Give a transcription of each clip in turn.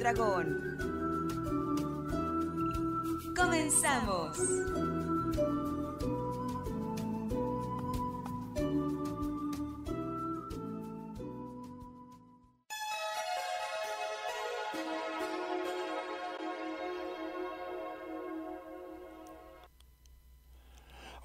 Dragón. Comenzamos.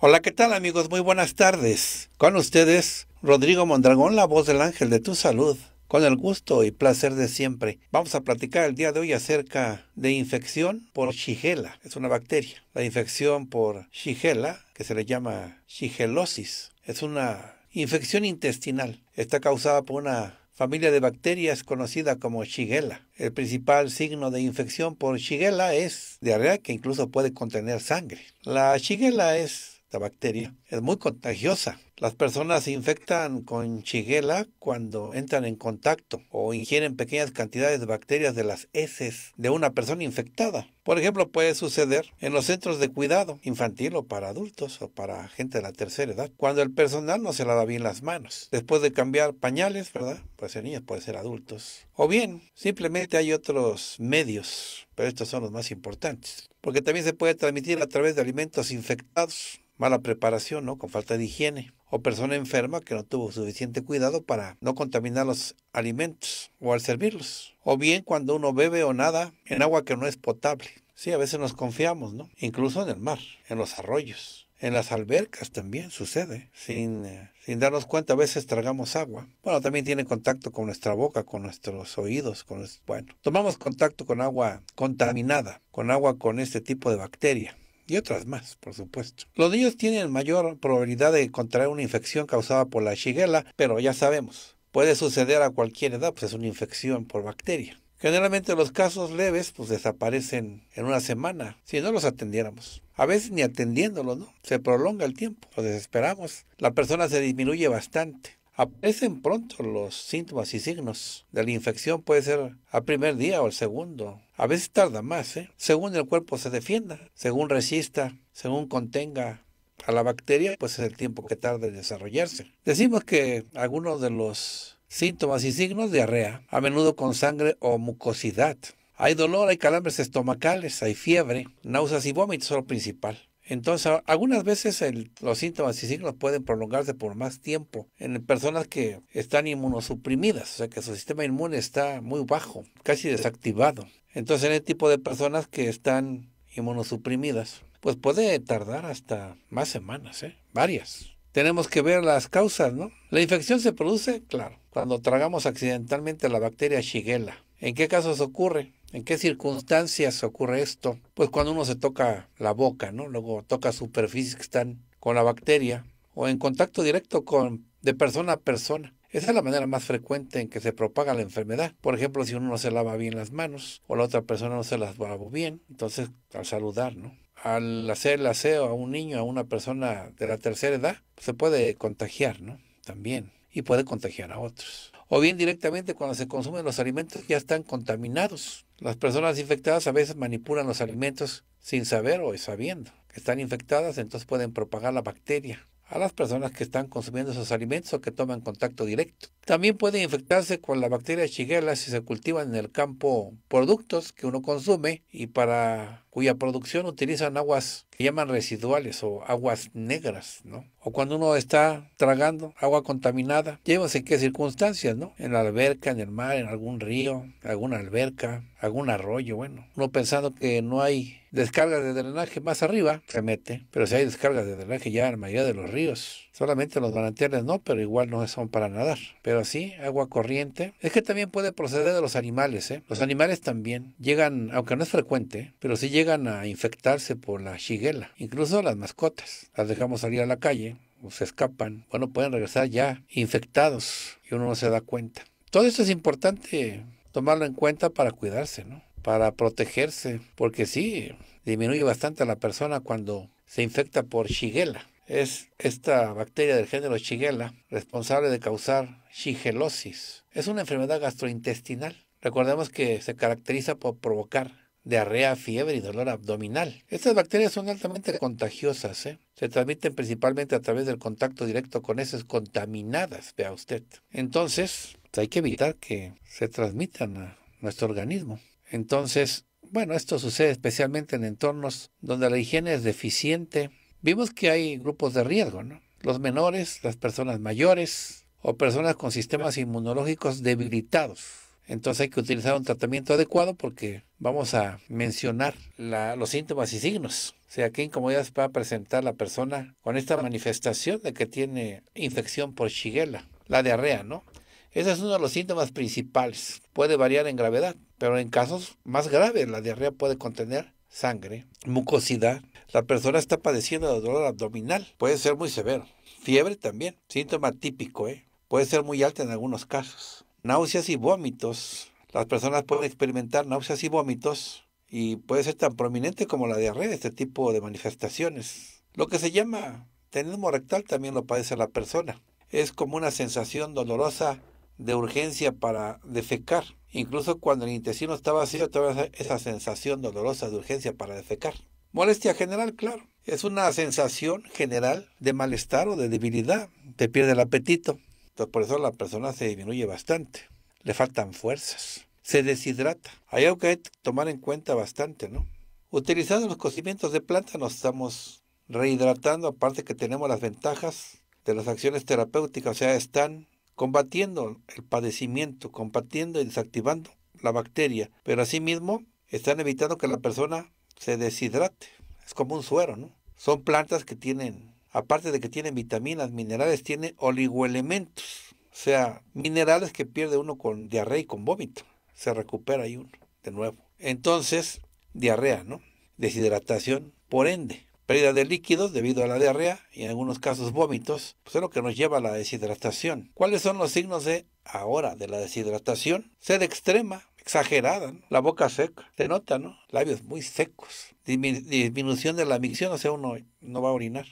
Hola, ¿qué tal amigos? Muy buenas tardes. Con ustedes, Rodrigo Mondragón, la voz del ángel de tu salud. Con el gusto y placer de siempre, vamos a platicar el día de hoy acerca de infección por Shigella. Es una bacteria. La infección por Shigella, que se le llama shigelosis, es una infección intestinal. Está causada por una familia de bacterias conocida como Shigella. El principal signo de infección por Shigella es diarrea que incluso puede contener sangre. La Shigella es bacteria es muy contagiosa. Las personas se infectan con chiguela cuando entran en contacto o ingieren pequeñas cantidades de bacterias de las heces de una persona infectada. Por ejemplo, puede suceder en los centros de cuidado infantil o para adultos o para gente de la tercera edad, cuando el personal no se lava bien las manos. Después de cambiar pañales, ¿verdad? Puede ser niños, puede ser adultos. O bien, simplemente hay otros medios, pero estos son los más importantes, porque también se puede transmitir a través de alimentos infectados mala preparación, ¿no? Con falta de higiene. O persona enferma que no tuvo suficiente cuidado para no contaminar los alimentos o al servirlos. O bien cuando uno bebe o nada en agua que no es potable. Sí, a veces nos confiamos, ¿no? Incluso en el mar, en los arroyos. En las albercas también sucede. Sin, eh, sin darnos cuenta, a veces tragamos agua. Bueno, también tiene contacto con nuestra boca, con nuestros oídos. Con Bueno, tomamos contacto con agua contaminada, con agua con este tipo de bacteria y otras más, por supuesto. Los niños tienen mayor probabilidad de contraer una infección causada por la shigella, pero ya sabemos, puede suceder a cualquier edad, pues es una infección por bacteria. Generalmente los casos leves pues desaparecen en una semana, si no los atendiéramos. A veces ni atendiéndolo, ¿no? Se prolonga el tiempo, lo desesperamos. La persona se disminuye bastante. Aparecen pronto los síntomas y signos de la infección, puede ser al primer día o al segundo. A veces tarda más, ¿eh? según el cuerpo se defienda, según resista, según contenga a la bacteria, pues es el tiempo que tarde en desarrollarse. Decimos que algunos de los síntomas y signos, de diarrea, a menudo con sangre o mucosidad. Hay dolor, hay calambres estomacales, hay fiebre, náuseas y vómitos, lo principal. Entonces, algunas veces los síntomas y signos pueden prolongarse por más tiempo en personas que están inmunosuprimidas, o sea que su sistema inmune está muy bajo, casi desactivado. Entonces, en el tipo de personas que están inmunosuprimidas, pues puede tardar hasta más semanas, ¿eh? varias. Tenemos que ver las causas, ¿no? La infección se produce, claro, cuando tragamos accidentalmente la bacteria Shigella. ¿En qué casos ocurre? ¿En qué circunstancias ocurre esto? Pues cuando uno se toca la boca, ¿no? Luego toca superficies que están con la bacteria o en contacto directo con de persona a persona. Esa es la manera más frecuente en que se propaga la enfermedad. Por ejemplo, si uno no se lava bien las manos o la otra persona no se las lava bien, entonces al saludar, ¿no? Al hacer el aseo a un niño, a una persona de la tercera edad, se puede contagiar, ¿no? También. Y puede contagiar a otros o bien directamente cuando se consumen los alimentos ya están contaminados. Las personas infectadas a veces manipulan los alimentos sin saber o sabiendo que están infectadas, entonces pueden propagar la bacteria a las personas que están consumiendo esos alimentos o que toman contacto directo. También pueden infectarse con la bacteria Shigella si se cultivan en el campo productos que uno consume y para cuya producción utilizan aguas que llaman residuales o aguas negras, ¿no? O cuando uno está tragando agua contaminada, en qué circunstancias, ¿no? En la alberca, en el mar, en algún río, alguna alberca, algún arroyo, bueno. Uno pensando que no hay descargas de drenaje más arriba, se mete, pero si hay descargas de drenaje ya en la mayoría de los ríos, Solamente los manantiales no, pero igual no son para nadar. Pero sí, agua corriente. Es que también puede proceder de los animales, ¿eh? Los animales también llegan, aunque no es frecuente, pero sí llegan a infectarse por la shigella. Incluso las mascotas. Las dejamos salir a la calle, o se escapan. Bueno, pueden regresar ya infectados y uno no se da cuenta. Todo esto es importante tomarlo en cuenta para cuidarse, ¿no? Para protegerse, porque sí, disminuye bastante la persona cuando se infecta por shigela. Es esta bacteria del género Shigella responsable de causar shigelosis. Es una enfermedad gastrointestinal. Recordemos que se caracteriza por provocar diarrea, fiebre y dolor abdominal. Estas bacterias son altamente contagiosas. ¿eh? Se transmiten principalmente a través del contacto directo con heces contaminadas, vea usted. Entonces, pues, hay que evitar que se transmitan a nuestro organismo. Entonces, bueno, esto sucede especialmente en entornos donde la higiene es deficiente, vimos que hay grupos de riesgo, ¿no? Los menores, las personas mayores o personas con sistemas inmunológicos debilitados. Entonces hay que utilizar un tratamiento adecuado porque vamos a mencionar los síntomas y signos. O sea, qué incomodidades va a presentar la persona con esta manifestación de que tiene infección por Shigella, la diarrea, ¿no? Ese es uno de los síntomas principales. Puede variar en gravedad, pero en casos más graves la diarrea puede contener sangre, mucosidad, la persona está padeciendo de dolor abdominal. Puede ser muy severo. Fiebre también, síntoma típico, ¿eh? Puede ser muy alta en algunos casos. Náuseas y vómitos. Las personas pueden experimentar náuseas y vómitos y puede ser tan prominente como la diarrea, este tipo de manifestaciones. Lo que se llama tenismo rectal también lo padece la persona. Es como una sensación dolorosa de urgencia para defecar. Incluso cuando el intestino está vacío, todavía esa sensación dolorosa de urgencia para defecar. Molestia general, claro. Es una sensación general de malestar o de debilidad. Te pierde el apetito. Entonces, por eso la persona se disminuye bastante. Le faltan fuerzas. Se deshidrata. Hay algo que hay que tomar en cuenta bastante, ¿no? Utilizando los cocimientos de planta nos estamos rehidratando, aparte que tenemos las ventajas de las acciones terapéuticas, o sea, están combatiendo el padecimiento, combatiendo y desactivando la bacteria, pero asimismo están evitando que la persona se deshidrate. Es como un suero, ¿no? Son plantas que tienen, aparte de que tienen vitaminas, minerales, tiene oligoelementos. O sea, minerales que pierde uno con diarrea y con vómito. Se recupera y uno, de nuevo. Entonces, diarrea, ¿no? Deshidratación, por ende, pérdida de líquidos debido a la diarrea y en algunos casos vómitos, pues es lo que nos lleva a la deshidratación. ¿Cuáles son los signos de ahora de la deshidratación? Sed extrema, exagerada, la boca seca, se nota, ¿no? Labios muy secos, disminución de la micción, o sea, uno no va a orinar.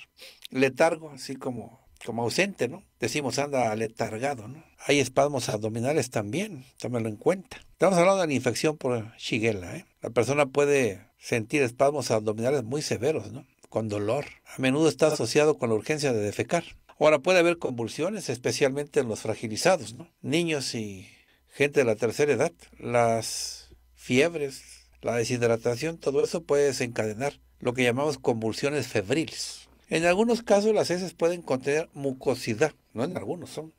Letargo, así como, como ausente, ¿no? Decimos anda letargado, ¿no? Hay espasmos abdominales también, tómelo en cuenta. Estamos hablando de la infección por Shigella, ¿eh? La persona puede sentir espasmos abdominales muy severos, Con dolor. A menudo está asociado con la urgencia de defecar. Ahora puede haber convulsiones, especialmente en los fragilizados, Niños y gente de la tercera edad, las fiebres, la deshidratación, todo eso puede desencadenar lo que llamamos convulsiones febriles. En algunos casos las heces pueden contener mucosidad, no en algunos son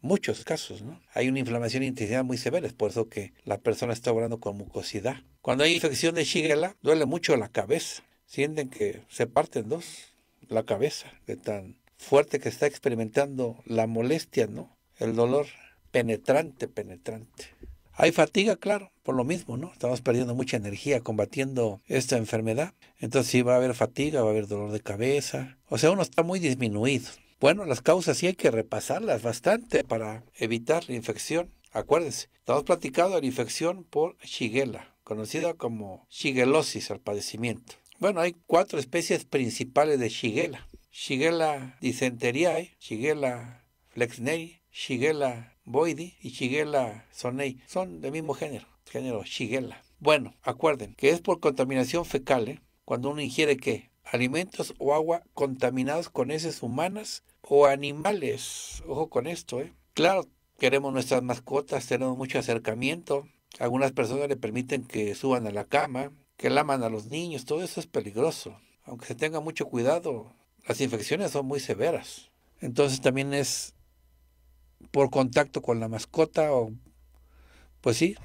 muchos casos, ¿no? Hay una inflamación intestinal muy severa, es por eso que la persona está orando con mucosidad. Cuando hay infección de Shigella, duele mucho la cabeza. Sienten que se parten dos la cabeza de tan fuerte que está experimentando la molestia, ¿no? El dolor penetrante, penetrante. Hay fatiga, claro, por lo mismo, ¿no? Estamos perdiendo mucha energía combatiendo esta enfermedad. Entonces sí va a haber fatiga, va a haber dolor de cabeza. O sea, uno está muy disminuido. Bueno, las causas sí hay que repasarlas bastante para evitar la infección. Acuérdense, estamos platicando de la infección por Shigella, conocida como shigelosis, el padecimiento. Bueno, hay cuatro especies principales de Shigella. Shigella dysenteriae, Shigella flexneri, Shigella Boidi y Shigella Sonei son del mismo género, género Shigella. Bueno, acuerden que es por contaminación fecal, ¿eh? cuando uno ingiere ¿qué? alimentos o agua contaminados con heces humanas o animales. Ojo con esto, ¿eh? Claro, queremos nuestras mascotas, tenemos mucho acercamiento. Algunas personas le permiten que suban a la cama, que laman a los niños, todo eso es peligroso. Aunque se tenga mucho cuidado, las infecciones son muy severas. Entonces también es por contacto con la mascota o pues sí,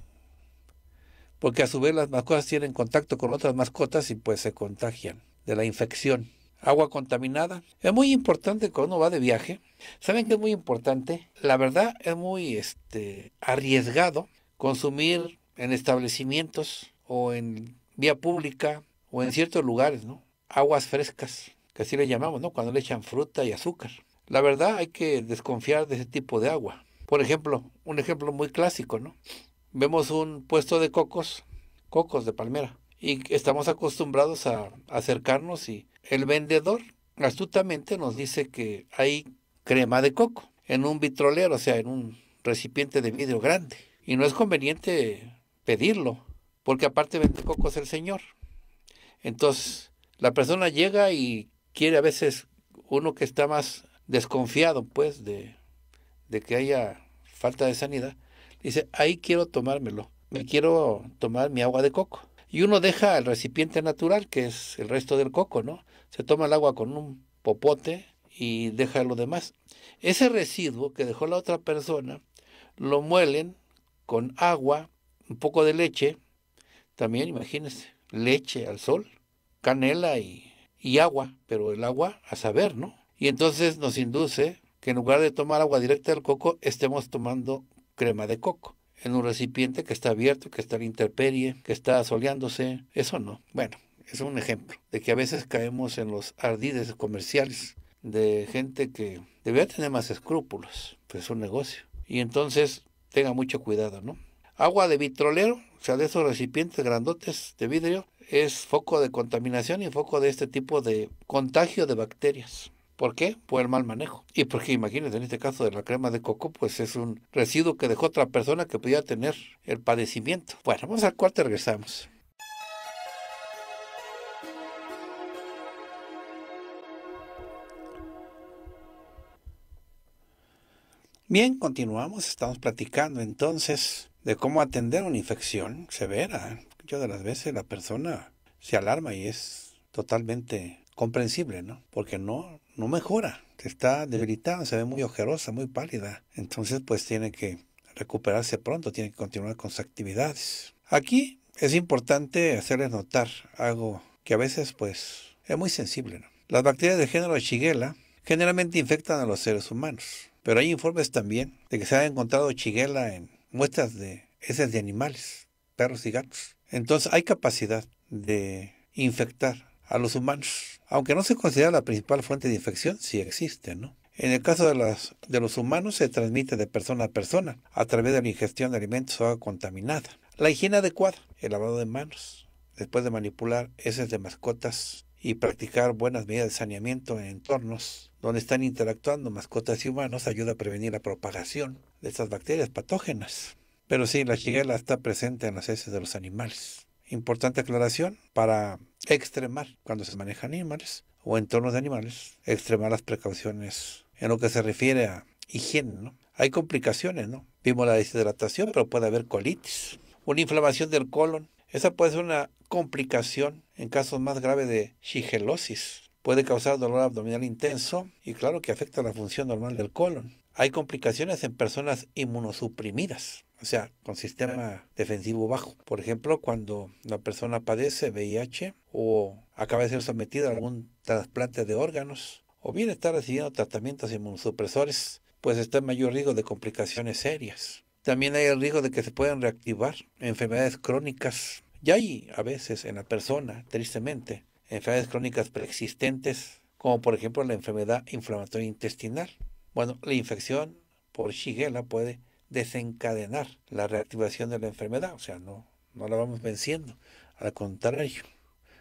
porque a su vez las mascotas tienen contacto con otras mascotas y pues se contagian de la infección. Agua contaminada. Es muy importante cuando uno va de viaje. ¿Saben que es muy importante? La verdad es muy este, arriesgado consumir en establecimientos o en vía pública o en ciertos lugares, ¿no? Aguas frescas, que así le llamamos, ¿no? Cuando le echan fruta y azúcar. La verdad hay que desconfiar de ese tipo de agua. Por ejemplo, un ejemplo muy clásico, ¿no? Vemos un puesto de cocos, cocos de palmera, y estamos acostumbrados a acercarnos y el vendedor astutamente nos dice que hay crema de coco en un vitrolero, o sea, en un recipiente de vidrio grande. Y no es conveniente pedirlo, porque aparte vende cocos el señor. Entonces, la persona llega y quiere a veces uno que está más desconfiado pues de, que haya falta de sanidad, dice, ahí quiero tomármelo, me quiero tomar mi agua de coco. Y uno deja el recipiente natural, que es el resto del coco, ¿no? Se toma el agua con un popote y deja lo demás. Ese residuo que dejó la otra persona lo muelen con agua, un poco de leche, también imagínense, leche al sol, canela y agua, pero el agua a saber, ¿no? Y entonces nos induce que en lugar de tomar agua directa del coco, estemos tomando crema de coco en un recipiente que está abierto, que está en interperie, que está soleándose. Eso no. Bueno, es un ejemplo de que a veces caemos en los ardides comerciales de gente que debería tener más escrúpulos, pues es un negocio. Y entonces tenga mucho cuidado, ¿no? Agua de vitrolero, o sea, de esos recipientes grandotes de vidrio, es foco de contaminación y foco de este tipo de contagio de bacterias. ¿Por qué? Por el mal manejo. Y porque imagínense, en este caso de la crema de coco, pues es un residuo que dejó otra persona que pudiera tener el padecimiento. Bueno, vamos al cuarto y regresamos. Bien, continuamos. Estamos platicando entonces de cómo atender una infección severa. Yo de las veces la persona se alarma y es totalmente comprensible, ¿no? Porque no, no mejora, está debilitada, se ve muy ojerosa, muy pálida. Entonces, pues tiene que recuperarse pronto, tiene que continuar con sus actividades. Aquí es importante hacerles notar algo que a veces, pues, es muy sensible. Las bacterias del género chiguela generalmente infectan a los seres humanos, pero hay informes también de que se ha encontrado chiguela en muestras de heces de animales, perros y gatos. Entonces, hay capacidad de infectar a los humanos aunque no se considera la principal fuente de infección, sí existe, ¿no? En el caso de, los humanos se transmite de persona a persona a través de la ingestión de alimentos o agua contaminada. La higiene adecuada, el lavado de manos, después de manipular heces de mascotas y practicar buenas medidas de saneamiento en entornos donde están interactuando mascotas y humanos ayuda a prevenir la propagación de estas bacterias patógenas. Pero sí, la chiguela está presente en las heces de los animales importante aclaración para extremar cuando se manejan animales o entornos de animales, extremar las precauciones en lo que se refiere a higiene. Hay complicaciones, ¿no? Vimos la deshidratación, pero puede haber colitis, una inflamación del colon. Esa puede ser una complicación en casos más graves de shigelosis. Puede causar dolor abdominal intenso y claro que afecta la función normal del colon. Hay complicaciones en personas inmunosuprimidas o sea, con sistema defensivo bajo. Por ejemplo, cuando la persona padece VIH o acaba de ser sometida a algún trasplante de órganos o bien está recibiendo tratamientos inmunosupresores, pues está en mayor riesgo de complicaciones serias. También hay el riesgo de que se puedan reactivar enfermedades crónicas. Y hay a veces en la persona, tristemente, enfermedades crónicas preexistentes, como por ejemplo la enfermedad inflamatoria intestinal. Bueno, la infección por Shigella puede desencadenar la reactivación de la enfermedad, o sea, no, no la vamos venciendo, al contrario,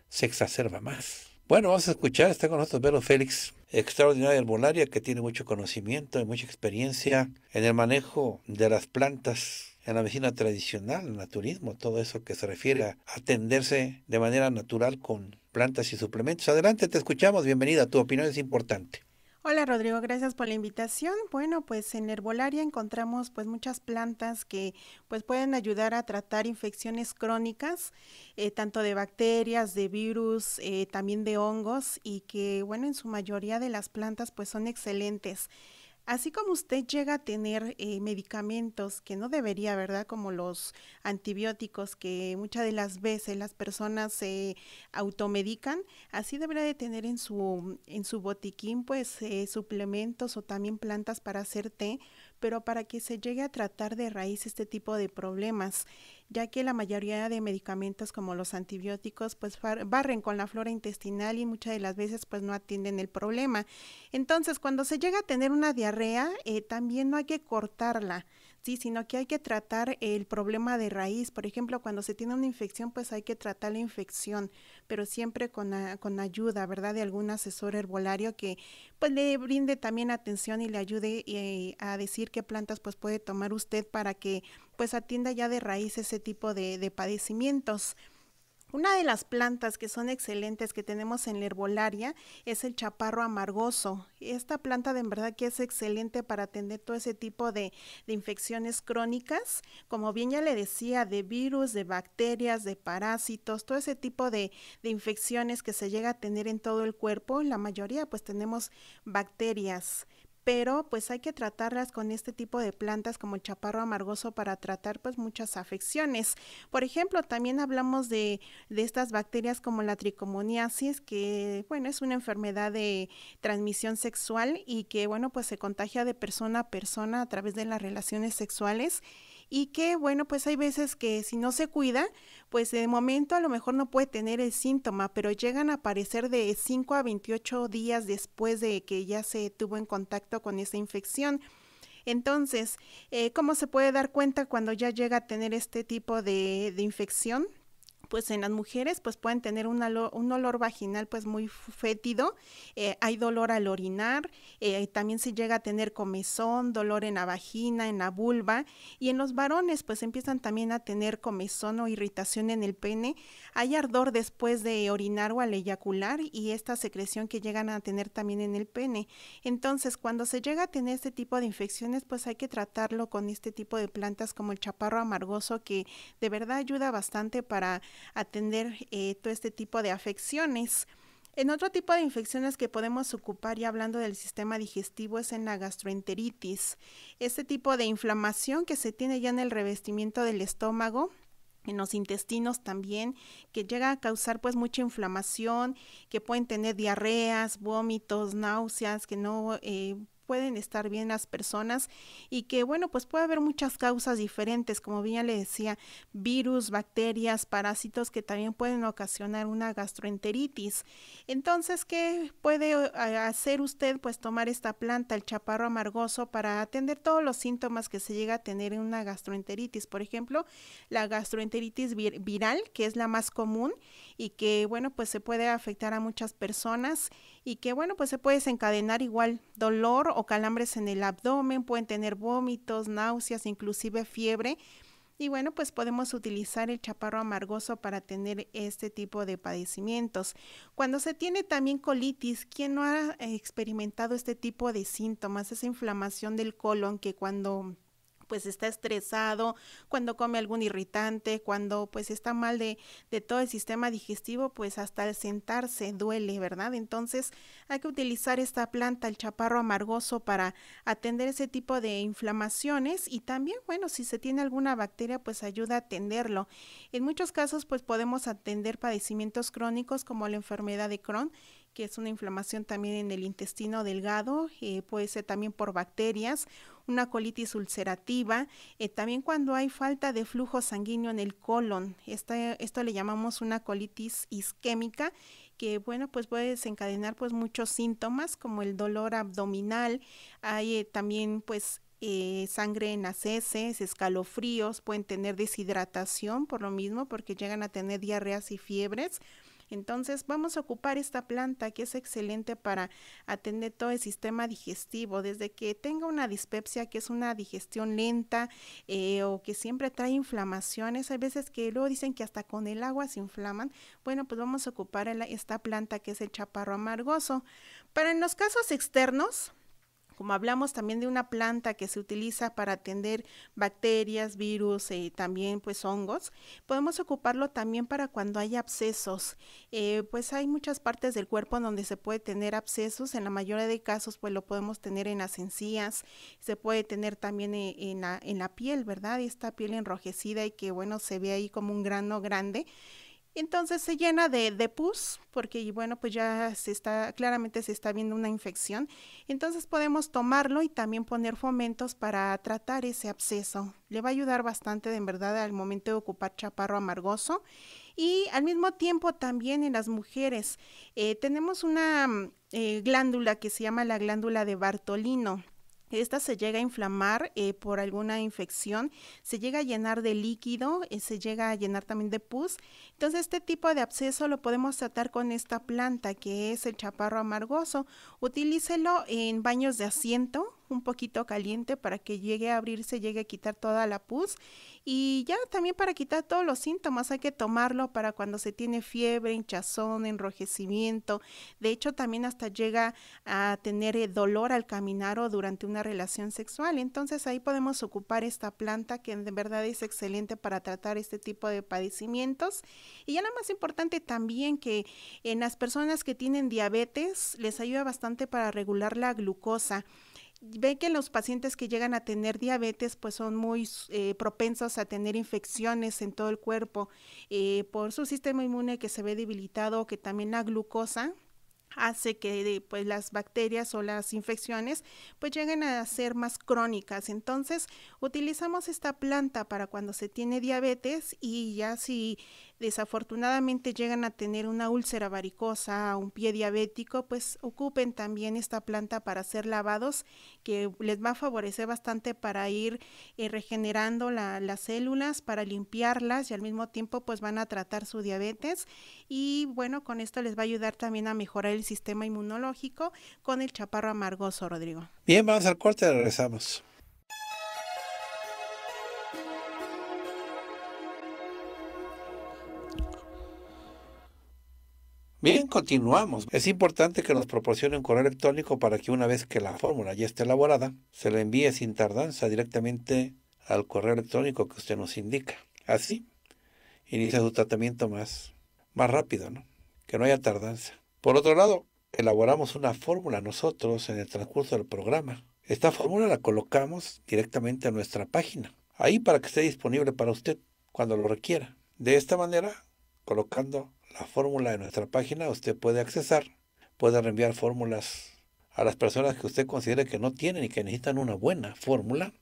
se exacerba más. Bueno, vamos a escuchar, está con nosotros Velo Félix, extraordinaria herbolaria que tiene mucho conocimiento y mucha experiencia en el manejo de las plantas en la medicina tradicional, naturismo, todo eso que se refiere a atenderse de manera natural con plantas y suplementos. Adelante, te escuchamos, bienvenida, tu opinión es importante. Hola Rodrigo, gracias por la invitación. Bueno, pues en herbolaria encontramos pues muchas plantas que pues pueden ayudar a tratar infecciones crónicas, eh, tanto de bacterias, de virus, eh, también de hongos y que bueno, en su mayoría de las plantas pues son excelentes. Así como usted llega a tener eh, medicamentos que no debería, ¿verdad? Como los antibióticos que muchas de las veces las personas se automedican, así deberá de tener en su, en su botiquín pues eh, suplementos o también plantas para hacer té, pero para que se llegue a tratar de raíz este tipo de problemas ya que la mayoría de medicamentos como los antibióticos pues barren con la flora intestinal y muchas de las veces pues no atienden el problema. Entonces, cuando se llega a tener una diarrea, eh, también no hay que cortarla. Sí, sino que hay que tratar el problema de raíz. Por ejemplo, cuando se tiene una infección, pues hay que tratar la infección, pero siempre con, con ayuda, ¿verdad? De algún asesor herbolario que pues le brinde también atención y le ayude eh, a decir qué plantas pues puede tomar usted para que pues atienda ya de raíz ese tipo de, de padecimientos. Una de las plantas que son excelentes que tenemos en la herbolaria es el chaparro amargoso. Esta planta de verdad que es excelente para atender todo ese tipo de, infecciones crónicas, como bien ya le decía, de virus, de bacterias, de parásitos, todo ese tipo de, de infecciones que se llega a tener en todo el cuerpo. La mayoría pues tenemos bacterias pero pues hay que tratarlas con este tipo de plantas como el chaparro amargoso para tratar pues muchas afecciones. Por ejemplo, también hablamos de, de estas bacterias como la tricomoniasis, que bueno, es una enfermedad de transmisión sexual y que bueno, pues se contagia de persona a persona a través de las relaciones sexuales y que bueno, pues hay veces que si no se cuida, pues de momento a lo mejor no puede tener el síntoma, pero llegan a aparecer de 5 a 28 días después de que ya se tuvo en contacto con esa infección. Entonces, eh, ¿cómo se puede dar cuenta cuando ya llega a tener este tipo de infección? pues en las mujeres pues pueden tener un olor, un olor vaginal pues muy fétido, eh, hay dolor al orinar, eh, también se llega a tener comezón, dolor en la vagina, en la vulva y en los varones pues empiezan también a tener comezón o irritación en el pene, hay ardor después de orinar o al eyacular y esta secreción que llegan a tener también en el pene. Entonces cuando se llega a tener este tipo de infecciones pues hay que tratarlo con este tipo de plantas como el chaparro amargoso que de verdad ayuda bastante para atender eh, todo este tipo de afecciones. En otro tipo de infecciones que podemos ocupar ya hablando del sistema digestivo es en la gastroenteritis. Este tipo de inflamación que se tiene ya en el revestimiento del estómago en los intestinos también, que llega a causar pues mucha inflamación, que pueden tener diarreas, vómitos, náuseas, que no eh, pueden estar bien las personas y que, bueno, pues puede haber muchas causas diferentes, como bien le decía, virus, bacterias, parásitos que también pueden ocasionar una gastroenteritis. Entonces, ¿qué puede eh, hacer usted? Pues tomar esta planta, el chaparro amargoso, para atender todos los síntomas que se llega a tener en una gastroenteritis. Por ejemplo, la gastroenteritis viral, que es la más común y que, bueno, pues se puede afectar a muchas personas y que bueno, pues se puede desencadenar igual dolor o calambres en el abdomen, pueden tener vómitos, náuseas, inclusive fiebre. Y bueno, pues podemos utilizar el chaparro amargoso para tener este tipo de padecimientos. Cuando se tiene también colitis, ¿quién no ha eh, experimentado este tipo de síntomas? Esa inflamación del colon que cuando pues está estresado, cuando come algún irritante, cuando pues está mal de, de todo el sistema digestivo, pues hasta al sentarse duele, ¿verdad? Entonces hay que utilizar esta planta, el chaparro amargoso, para atender ese tipo de inflamaciones y también, bueno, si se tiene alguna bacteria, pues ayuda a atenderlo. En muchos casos, pues podemos atender padecimientos crónicos como la enfermedad de Crohn que es una inflamación también en el intestino delgado, eh, puede ser también por bacterias, una colitis ulcerativa, eh, también cuando hay falta de flujo sanguíneo en el colon, esto le llamamos una colitis isquémica, que bueno, pues puede desencadenar pues muchos síntomas como el dolor abdominal, hay eh, también pues sangre en las heces, escalofríos, pueden tener deshidratación por lo mismo porque llegan a tener diarreas y fiebres. Entonces vamos a ocupar esta planta que es excelente para atender todo el sistema digestivo, desde que tenga una dispepsia, que es una digestión lenta eh, o que siempre trae inflamaciones. Hay veces que luego dicen que hasta con el agua se inflaman. Bueno, pues vamos a ocupar esta planta que es el chaparro amargoso. Para en los casos externos, como hablamos también de una planta que se utiliza para atender bacterias, virus y eh, también pues hongos, podemos ocuparlo también para cuando hay abscesos. Eh, pues hay muchas partes del cuerpo donde se puede tener abscesos. En la mayoría de casos pues lo podemos tener en las encías, se puede tener también eh, en, la, en la piel, ¿verdad? Esta piel enrojecida y que bueno, se ve ahí como un grano grande. Entonces se llena de, pus, porque bueno, pues ya se está, claramente se está viendo una infección. Entonces podemos tomarlo y también poner fomentos para tratar ese absceso. Le va a ayudar bastante, en verdad, al momento de ocupar chaparro amargoso. Y al mismo tiempo también en las mujeres eh, tenemos una mm, eh, glándula que se llama la glándula de Bartolino esta se llega a inflamar eh, por alguna infección, se llega a llenar de líquido, eh, se llega a llenar también de pus. Entonces, este tipo de absceso lo podemos tratar con esta planta que es el chaparro amargoso. Utilícelo en baños de asiento, un poquito caliente para que llegue a abrirse, llegue a quitar toda la pus y ya también para quitar todos los síntomas hay que tomarlo para cuando se tiene fiebre, hinchazón, enrojecimiento. De hecho, también hasta llega a tener eh, dolor al caminar o durante una relación sexual. Entonces ahí podemos ocupar esta planta que de verdad es excelente para tratar este tipo de padecimientos. Y ya lo más importante también que en las personas que tienen diabetes les ayuda bastante para regular la glucosa ve que los pacientes que llegan a tener diabetes pues son muy eh, propensos a tener infecciones en todo el cuerpo eh, por su sistema inmune que se ve debilitado, que también la glucosa hace que pues, las bacterias o las infecciones pues lleguen a ser más crónicas. Entonces utilizamos esta planta para cuando se tiene diabetes y ya si desafortunadamente llegan a tener una úlcera varicosa, un pie diabético, pues ocupen también esta planta para hacer lavados que les va a favorecer bastante para ir eh, regenerando la, las células, para limpiarlas y al mismo tiempo pues van a tratar su diabetes y bueno, con esto les va a ayudar también a mejorar el sistema inmunológico con el chaparro amargoso, Rodrigo. Bien, vamos al corte, regresamos. Bien, continuamos. Es importante que nos proporcione un correo electrónico para que una vez que la fórmula ya esté elaborada, se la envíe sin tardanza directamente al correo electrónico que usted nos indica. Así, inicia su tratamiento más, más rápido, ¿no? Que no haya tardanza. Por otro lado, elaboramos una fórmula nosotros en el transcurso del programa. Esta fórmula la colocamos directamente a nuestra página, ahí para que esté disponible para usted cuando lo requiera. De esta manera, colocando la fórmula de nuestra página, usted puede accesar, puede reenviar fórmulas a las personas que usted considere que no tienen y que necesitan una buena fórmula,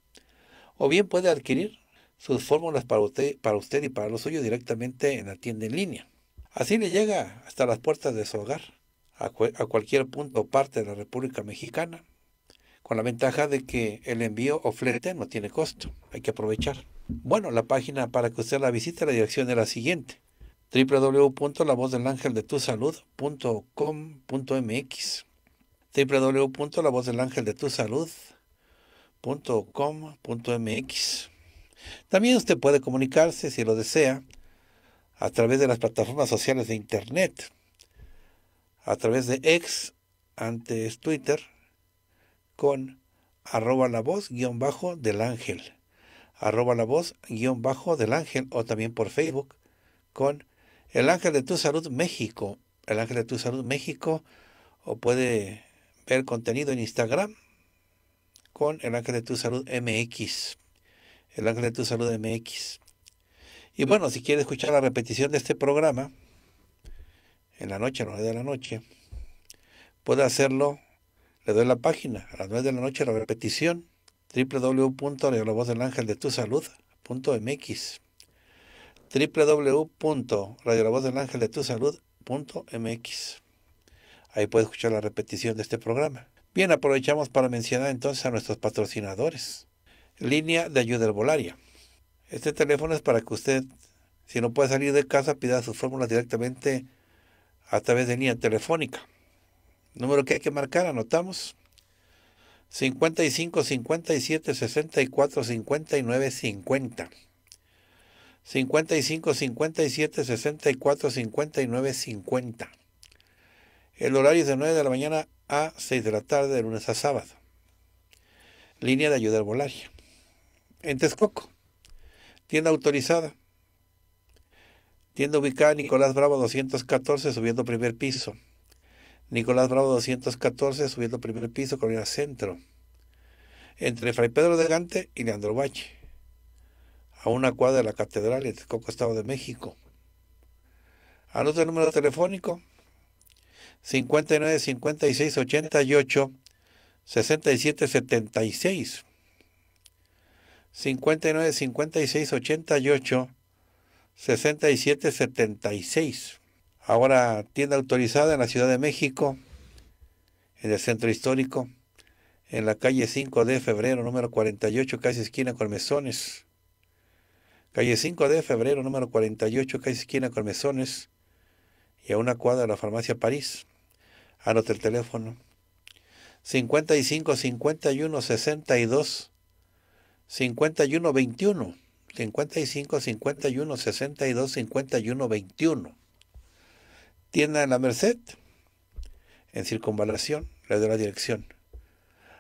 o bien puede adquirir sus fórmulas para usted, para usted y para los suyos directamente en la tienda en línea. Así le llega hasta las puertas de su hogar, a, cualquier punto o parte de la República Mexicana, con la ventaja de que el envío o flete no tiene costo, hay que aprovechar. Bueno, la página para que usted la visite, la dirección es la siguiente, www.lavozdelangeldetusalud.com.mx www.lavozdelangeldetusalud.com.mx También usted puede comunicarse, si lo desea, a través de las plataformas sociales de Internet, a través de ex, antes Twitter, con arroba la voz guión bajo del ángel, arroba la voz guión bajo del ángel, o también por Facebook, con el ángel de tu salud México. El ángel de tu salud México. O puede ver contenido en Instagram con el ángel de tu salud MX. El ángel de tu salud MX. Y bueno, si quiere escuchar la repetición de este programa, en la noche, a las 9 de la noche, puede hacerlo. Le doy la página, a las 9 de la noche la repetición, www.radiovozdelangeldetusalud.mx www.radiolavozdelaangeldetusalud.mx. Ahí puede escuchar la repetición de este programa. Bien, aprovechamos para mencionar entonces a nuestros patrocinadores. Línea de ayuda herbolaria. Este teléfono es para que usted, si no puede salir de casa, pida sus fórmulas directamente a través de línea telefónica. Número que hay que marcar, anotamos. 55 57 64 59 50. 55 57 64 59 50. El horario es de 9 de la mañana a 6 de la tarde, de lunes a sábado. Línea de ayuda volario. En Texcoco. Tienda autorizada. Tienda ubicada Nicolás Bravo 214, subiendo primer piso. Nicolás Bravo 214, subiendo primer piso, Colonia Centro. Entre Fray Pedro de Gante y Leandro Bache a una cuadra de la catedral en Texcoco, Estado de México. Anota el número telefónico 59 56 88 67 76. 59 56 88 67 76. Ahora tienda autorizada en la Ciudad de México, en el centro histórico, en la calle 5 de febrero, número 48, casi esquina con mesones. Calle 5 de febrero, número 48, calle esquina con mesones y a una cuadra de la farmacia París. Anote el teléfono. 55 51 62 51 21. 55 51 62 51 21. Tienda en la Merced, en circunvalación, le doy la dirección.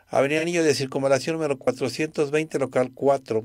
Avenida Niño de Circunvalación número 420, local 4,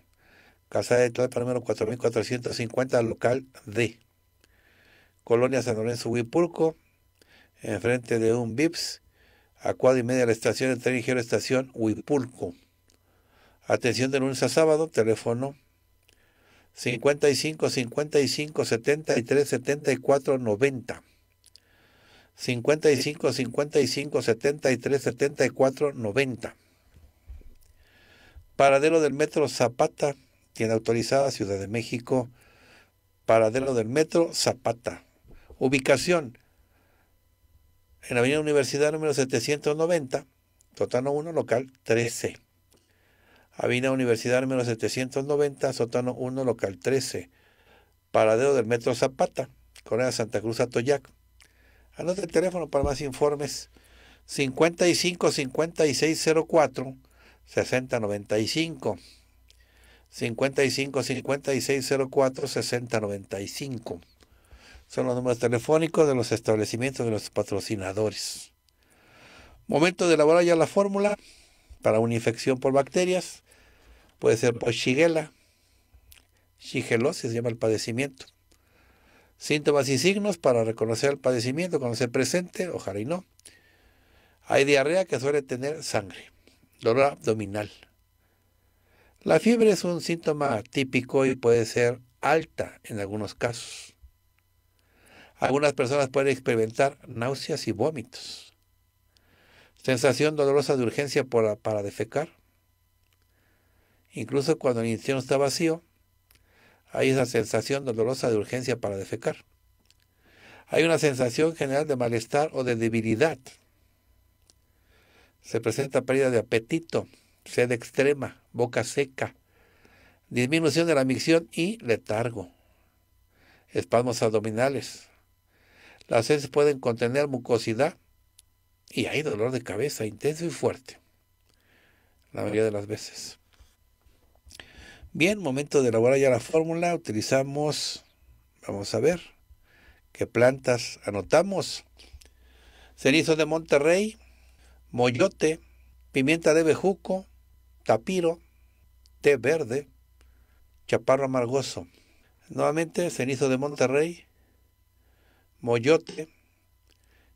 Casa de Tlalpa número 4450, local D. Colonia San Lorenzo Huipulco, enfrente de un VIPS, a cuadra y media de la estación, de tren ligero estación Huipulco. Atención de lunes a sábado, teléfono 55 55 73 74 90. 55 55 73 74 90. Paradero del metro Zapata, tienda autorizada, Ciudad de México, paradero del metro, Zapata. Ubicación en Avenida Universidad número 790, sótano 1, local 13. Avenida Universidad número 790, sótano 1, local 13. Paradero del metro Zapata, Correa Santa Cruz Atoyac. Anota el teléfono para más informes. 55 5604 6095 55 56 04 Son los números telefónicos de los establecimientos de los patrocinadores. Momento de elaborar ya la fórmula para una infección por bacterias. Puede ser por Shigella, Shigelosis se llama el padecimiento. Síntomas y signos para reconocer el padecimiento cuando se presente, ojalá y no. Hay diarrea que suele tener sangre, dolor abdominal, la fiebre es un síntoma típico y puede ser alta en algunos casos. Algunas personas pueden experimentar náuseas y vómitos. Sensación dolorosa de urgencia para, defecar. Incluso cuando el intestino está vacío, hay esa sensación dolorosa de urgencia para defecar. Hay una sensación general de malestar o de debilidad. Se presenta pérdida de apetito, sed extrema, boca seca, disminución de la micción y letargo, espasmos abdominales. Las heces pueden contener mucosidad y hay dolor de cabeza intenso y fuerte, la mayoría de las veces. Bien, momento de elaborar ya la fórmula, utilizamos, vamos a ver, qué plantas anotamos. Cerizo de Monterrey, moyote, pimienta de bejuco, tapiro, té verde, chaparro amargoso. Nuevamente cenizo de Monterrey, moyote,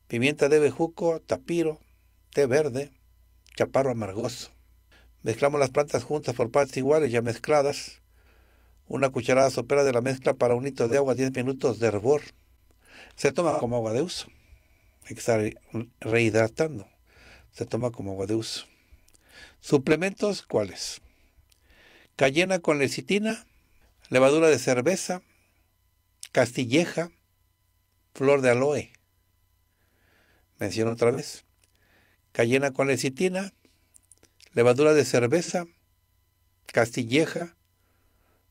pimienta de bejuco, tapiro, té verde, chaparro amargoso. Mezclamos las plantas juntas por partes iguales ya mezcladas. Una cucharada sopera de la mezcla para un litro de agua, 10 minutos de hervor. Se toma como agua de uso. Hay que estar rehidratando. Se toma como agua de uso. ¿Suplementos cuáles? Cayena con lecitina, levadura de cerveza, castilleja, flor de aloe. Menciono otra vez. Cayena con lecitina, levadura de cerveza, castilleja,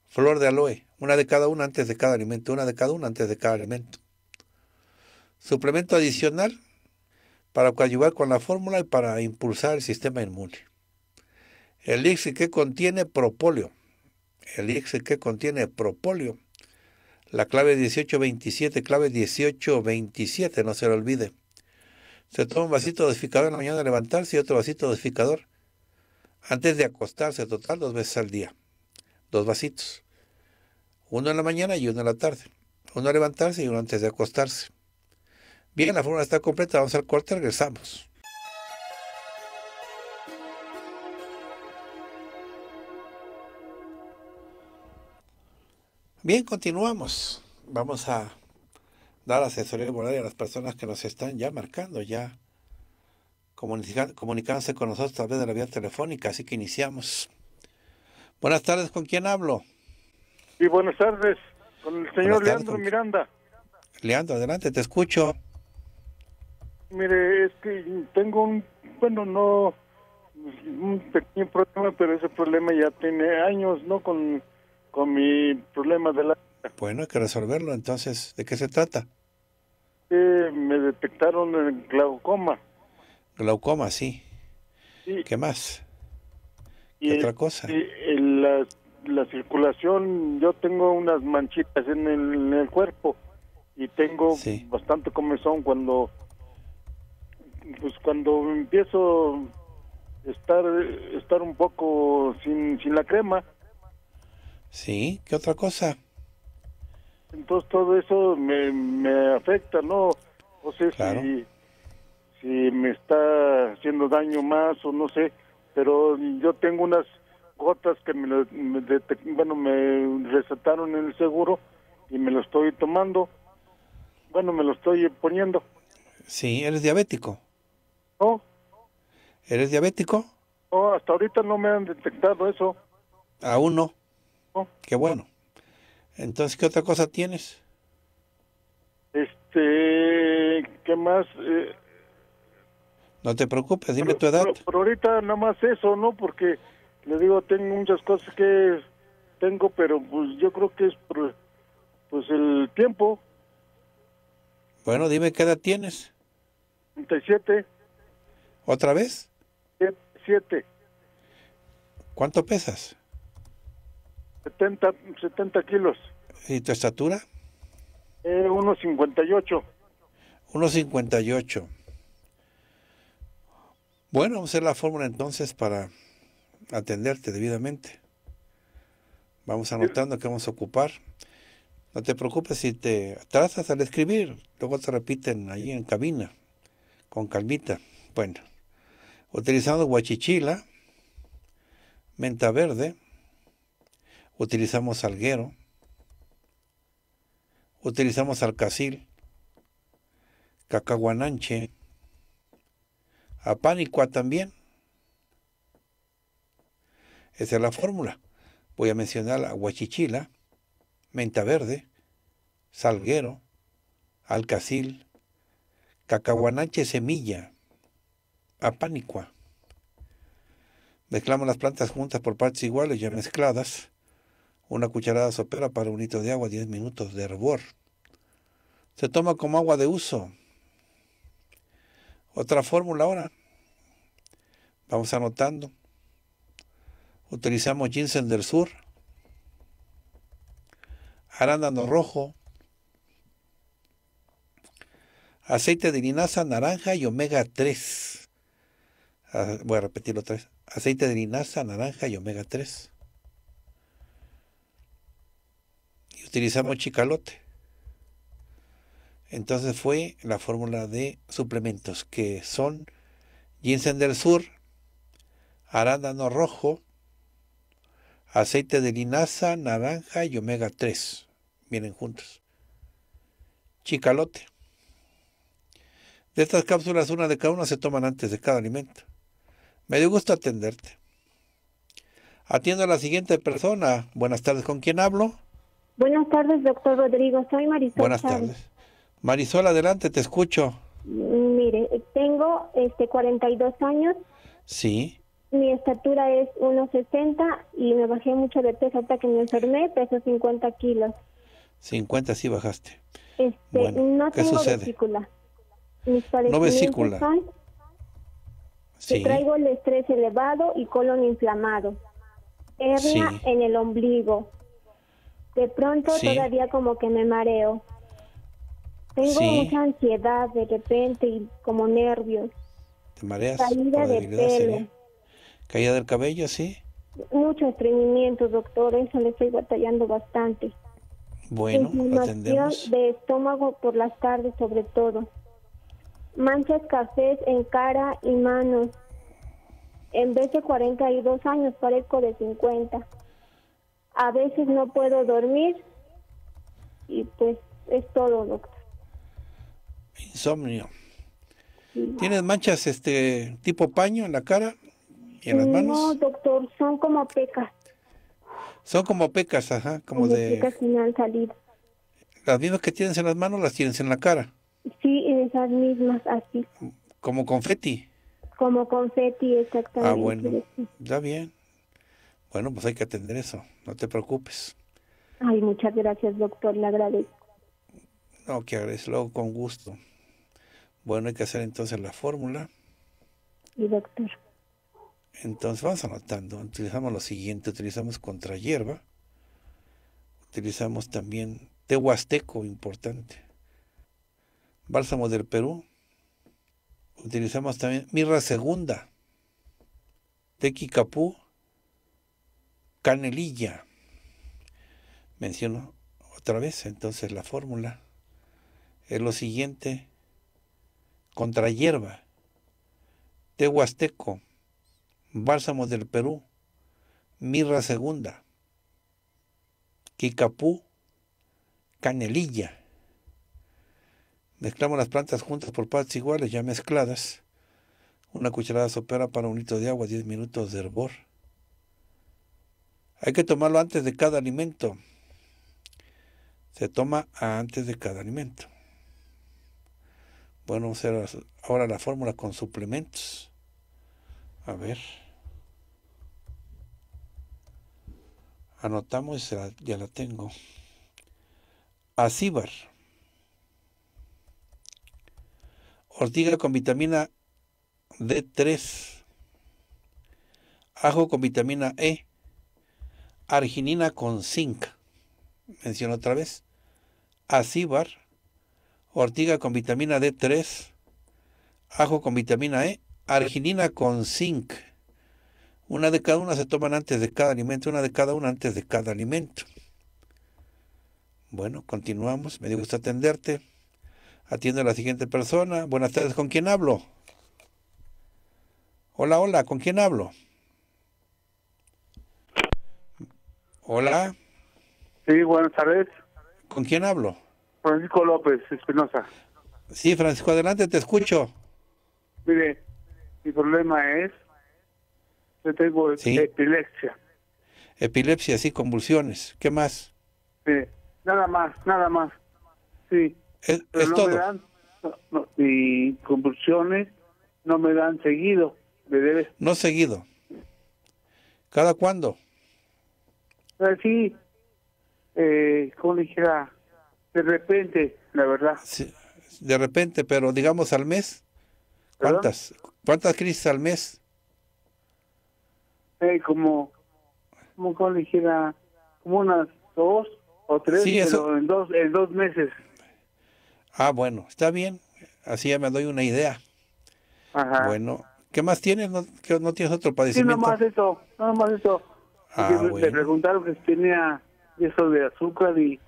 flor de aloe. Una de cada una antes de cada alimento, una de cada una antes de cada alimento. Suplemento adicional para coadyuvar con la fórmula y para impulsar el sistema inmune. Elixir que contiene propóleo. Elixir que contiene propóleo. La clave 1827, clave 1827, no se lo olvide. Se toma un vasito dosificador en la mañana de levantarse y otro vasito dosificador antes de acostarse, total, dos veces al día. Dos vasitos. Uno en la mañana y uno en la tarde. Uno a levantarse y uno antes de acostarse. Bien, la fórmula está completa. Vamos al corte, regresamos. Bien, continuamos. Vamos a dar asesoría volar a las personas que nos están ya marcando, ya comunicándose con nosotros a través de la vía telefónica, así que iniciamos. Buenas tardes, ¿con quién hablo? Sí, buenas tardes, con el señor Leandro Miranda. Leandro, adelante, te escucho. Mire, es que tengo un, bueno, no, un pequeño problema, pero ese problema ya tiene años, ¿no? Con con mi problema de la... Bueno, hay que resolverlo. Entonces, ¿de qué se trata? me detectaron el glaucoma. Glaucoma, sí. ¿Qué más? y otra cosa? la, circulación, yo tengo unas manchitas en el, cuerpo y tengo bastante comezón cuando pues cuando empiezo estar estar un poco sin la crema Sí, ¿qué otra cosa? Entonces todo eso me, me afecta, ¿no? No sé si, me está haciendo daño más o no sé, pero yo tengo unas gotas que me, me bueno, me recetaron en el seguro y me lo estoy tomando. Bueno, me lo estoy poniendo. Sí, ¿eres diabético? No. ¿Eres diabético? No, hasta ahorita no me han detectado eso. Aún no. Qué bueno. Entonces, ¿qué otra cosa tienes? Este, ¿qué más? Eh, no te preocupes, dime tu edad. Por ahorita nada más eso, ¿no? Porque le digo, tengo muchas cosas que tengo, pero pues yo creo que es por, pues el tiempo. Bueno, dime qué edad tienes. 37. ¿Otra vez? 7. ¿Cuánto pesas? 70, kilos. ¿Y tu estatura? 1,58. Eh, 1,58. Bueno, vamos a hacer la fórmula entonces para atenderte debidamente. Vamos anotando que vamos a ocupar. No te preocupes si te atrasas al escribir, luego te repiten ahí en cabina, con calmita. Bueno, utilizando guachichila, menta verde, utilizamos alguero, utilizamos alcacil, cacahuananche, apánicua también. Esa es la fórmula. Voy a mencionar aguachichila, menta verde, salguero, alcacil, cacahuananche, semilla, apánicua. Mezclamos las plantas juntas por partes iguales ya mezcladas una cucharada sopera para un litro de agua, 10 minutos de hervor. Se toma como agua de uso. Otra fórmula ahora. Vamos anotando. Utilizamos ginseng del sur, arándano rojo, aceite de linaza naranja y omega 3. Ah, voy a repetirlo tres. Aceite de linaza naranja y omega 3. utilizamos chicalote. Entonces fue la fórmula de suplementos que son ginseng del sur, arándano rojo, aceite de linaza, naranja y omega 3. Vienen juntos. Chicalote. De estas cápsulas, una de cada una se toman antes de cada alimento. Me dio gusto atenderte. Atiendo a la siguiente persona. Buenas tardes, ¿con quién hablo? Buenas tardes, doctor Rodrigo. Soy Marisol. Buenas tardes. Marisol, adelante, te escucho. Mm, mire, tengo este 42 años. Sí. Mi estatura es 1,60 y me bajé mucho de peso hasta que me enfermé, peso 50 kilos. 50 sí bajaste. Este, bueno, no tengo sucede? vesícula. no vesícula. sí. Traigo el estrés elevado y colon inflamado. Hernia en el ombligo de pronto todavía como que me mareo. Tengo mucha ansiedad de repente y como nervios. ¿Te mareas? Caída de pelo. ¿Caída del cabello, sí? Mucho estreñimiento, doctor. Eso le estoy batallando bastante. Bueno, atendemos. de estómago por las tardes sobre todo. Manchas cafés en cara y manos. En vez de 42 años parezco de 50 a veces no puedo dormir y pues es todo, doctor. Insomnio. ¿Tienes manchas este tipo paño en la cara y en las manos? No, doctor, son como pecas. Son como pecas, ajá, como de... Pecas que no han salido. ¿Las mismas que tienes en las manos las tienes en la cara? Sí, esas mismas, así. ¿Como confeti? Como confeti, exactamente. Ah, bueno, está bien. Bueno, pues hay que atender eso, no te preocupes. Ay, muchas gracias, doctor, le agradezco. No, que agradezco, con gusto. Bueno, hay que hacer entonces la fórmula. Y doctor. Entonces vamos anotando, utilizamos lo siguiente, utilizamos contra hierba, utilizamos también tehuasteco importante, bálsamo del Perú, utilizamos también mirra segunda, tequicapú canelilla. Menciono otra vez entonces la fórmula. Es lo siguiente, contra hierba, tehuasteco, bálsamo del Perú, mirra segunda, quicapú, canelilla. Mezclamos las plantas juntas por partes iguales, ya mezcladas. Una cucharada sopera para un litro de agua, 10 minutos de hervor. Hay que tomarlo antes de cada alimento. Se toma antes de cada alimento. Bueno, vamos a hacer ahora la fórmula con suplementos. A ver. Anotamos y ya la tengo. Acíbar. Ortiga con vitamina D3. Ajo con vitamina E arginina con zinc, menciono otra vez, acíbar, ortiga con vitamina D3, ajo con vitamina E, arginina con zinc. Una de cada una se toman antes de cada alimento, una de cada una antes de cada alimento. Bueno, continuamos. Me dio gusto atenderte. Atiendo a la siguiente persona. Buenas tardes, ¿con quién hablo? Hola, hola, ¿con quién hablo? Hola. Sí, buenas tardes. ¿Con quién hablo? Francisco López Espinosa. Sí, Francisco, adelante, te escucho. Mire, mi problema es, yo tengo epilepsia. Epilepsia, sí, convulsiones. ¿Qué más? nada más, nada más. Sí. Es, no Me dan, convulsiones no me dan seguido. Me No seguido. ¿Cada cuándo? así, eh, como dijera, de repente, la verdad. de repente, pero digamos al mes. ¿Cuántas? ¿Cuántas crisis al mes? Eh, como, como, como dijera, como unas dos o tres, en, dos, en dos meses. Ah, bueno, está bien. Así ya me doy una idea. Bueno, ¿qué más tienes? ¿No, tienes otro padecimiento? Sí, eso, Ah, me preguntaron que si tenía eso de azúcar y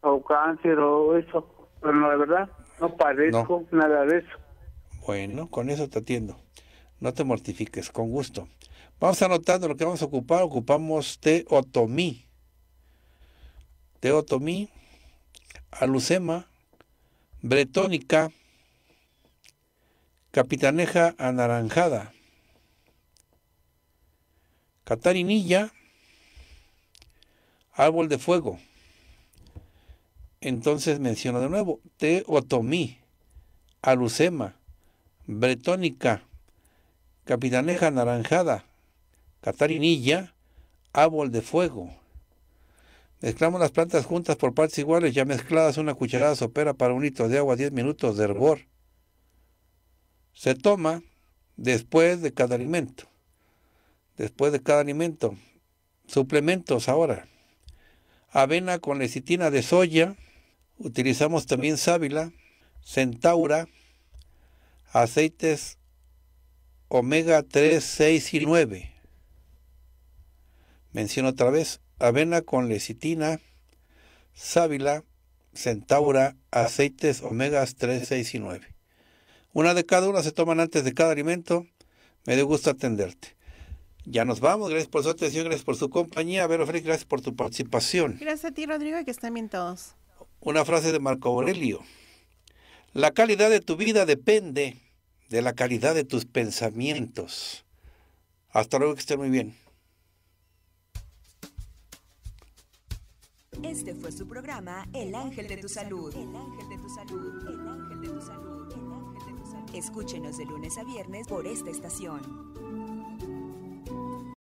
o cáncer o eso, pero no, la verdad no parezco nada de eso. Bueno, con eso te atiendo. No te mortifiques, con gusto. Vamos anotando lo que vamos a ocupar. Ocupamos teotomí. Teotomí, alucema, bretónica, capitaneja anaranjada, catarinilla, árbol de fuego. Entonces menciona de nuevo, Teotomí, Alucema, Bretónica, Capitaneja Anaranjada, Catarinilla, Árbol de Fuego. Mezclamos las plantas juntas por partes iguales, ya mezcladas una cucharada sopera para un litro de agua, 10 minutos de hervor. Se toma después de cada alimento. Después de cada alimento. Suplementos ahora avena con lecitina de soya, utilizamos también sábila, centaura, aceites omega 3, 6 y 9. Menciono otra vez, avena con lecitina, sábila, centaura, aceites omega 3, 6 y 9. Una de cada una se toman antes de cada alimento. Me dio gusto atenderte. Ya nos vamos. Gracias por su atención, gracias por su compañía. ver, Félix, gracias por tu participación. Gracias a ti, Rodrigo, y que estén bien todos. Una frase de Marco Aurelio. La calidad de tu vida depende de la calidad de tus pensamientos. Hasta luego, que estén muy bien. Este fue su programa El Ángel de tu Salud. El Ángel de tu Salud. El Ángel de tu Salud. Escúchenos de lunes a viernes por esta estación.